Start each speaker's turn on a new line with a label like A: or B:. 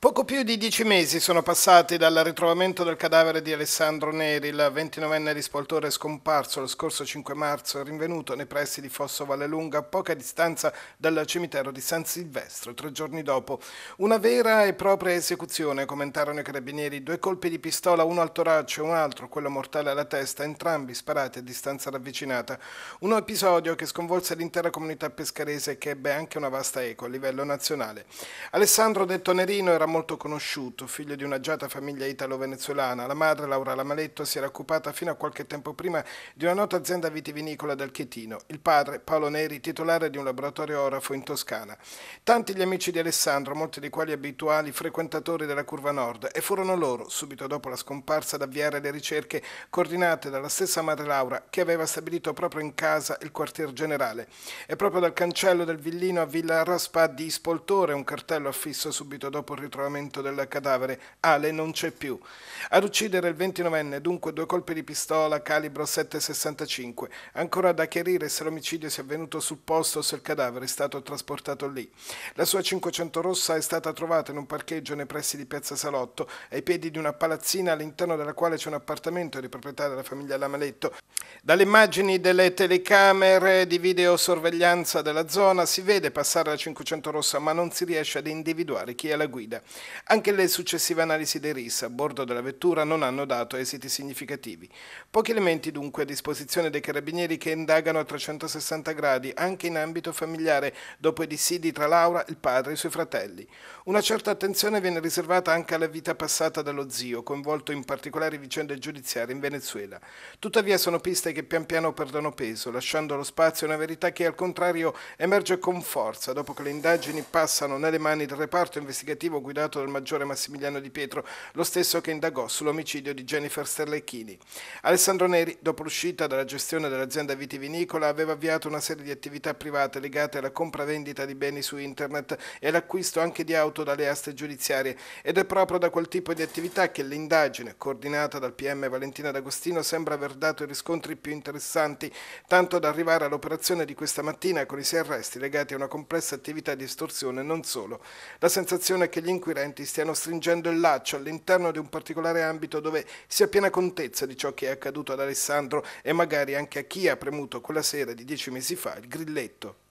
A: Poco più di dieci mesi sono passati dal ritrovamento del cadavere di Alessandro Neri, il 29enne rispoltore scomparso lo scorso 5 marzo, e rinvenuto nei pressi di Fosso Vallelunga, a poca distanza dal cimitero di San Silvestro, tre giorni dopo. Una vera e propria esecuzione, commentarono i carabinieri. Due colpi di pistola, uno al torace e un altro, quello mortale alla testa, entrambi sparati a distanza ravvicinata. Un episodio che sconvolse l'intera comunità pescarese e che ebbe anche una vasta eco a livello nazionale. Alessandro Detto Nerino era molto conosciuto, figlio di un'agiata famiglia italo-venezuelana. La madre, Laura Lamaletto, si era occupata fino a qualche tempo prima di una nota azienda vitivinicola del Chietino. Il padre, Paolo Neri, titolare di un laboratorio orafo in Toscana. Tanti gli amici di Alessandro, molti dei quali abituali frequentatori della Curva Nord, e furono loro, subito dopo la scomparsa, ad avviare le ricerche coordinate dalla stessa madre Laura, che aveva stabilito proprio in casa il quartier generale. E proprio dal cancello del villino a Villa Raspa di Spoltore, un cartello affisso subito dopo il ritrovo ritrovamento del cadavere. Ale non c'è più. Ad uccidere il 29enne, dunque due colpi di pistola calibro 7,65. Ancora da chiarire se l'omicidio sia avvenuto sul posto o se il cadavere è stato trasportato lì. La sua 500 rossa è stata trovata in un parcheggio nei pressi di Piazza Salotto, ai piedi di una palazzina all'interno della quale c'è un appartamento di proprietà della famiglia Lamaletto. Dalle immagini delle telecamere di videosorveglianza della zona si vede passare la 500 rossa ma non si riesce ad individuare chi è la guida. Anche le successive analisi dei RIS a bordo della vettura non hanno dato esiti significativi. Pochi elementi dunque a disposizione dei carabinieri che indagano a 360 gradi anche in ambito familiare dopo i dissidi tra Laura, il padre e i suoi fratelli. Una certa attenzione viene riservata anche alla vita passata dello zio, coinvolto in particolari vicende giudiziarie in Venezuela. Tuttavia sono piste interviste che pian piano perdono peso, lasciando lo spazio a una verità che al contrario emerge con forza dopo che le indagini passano nelle mani del reparto investigativo guidato dal maggiore Massimiliano Di Pietro, lo stesso che indagò sull'omicidio di Jennifer Sterlecchini. Alessandro Neri, dopo l'uscita dalla gestione dell'azienda vitivinicola, aveva avviato una serie di attività private legate alla compravendita di beni su internet e all'acquisto anche di auto dalle aste giudiziarie ed è proprio da quel tipo di attività che l'indagine, coordinata dal PM Valentina D'Agostino, sembra aver dato i riscontri altri più interessanti, tanto da arrivare all'operazione di questa mattina con i sei arresti legati a una complessa attività di estorsione e non solo. La sensazione è che gli inquirenti stiano stringendo il laccio all'interno di un particolare ambito dove si ha piena contezza di ciò che è accaduto ad Alessandro e magari anche a chi ha premuto quella sera di dieci mesi fa il grilletto.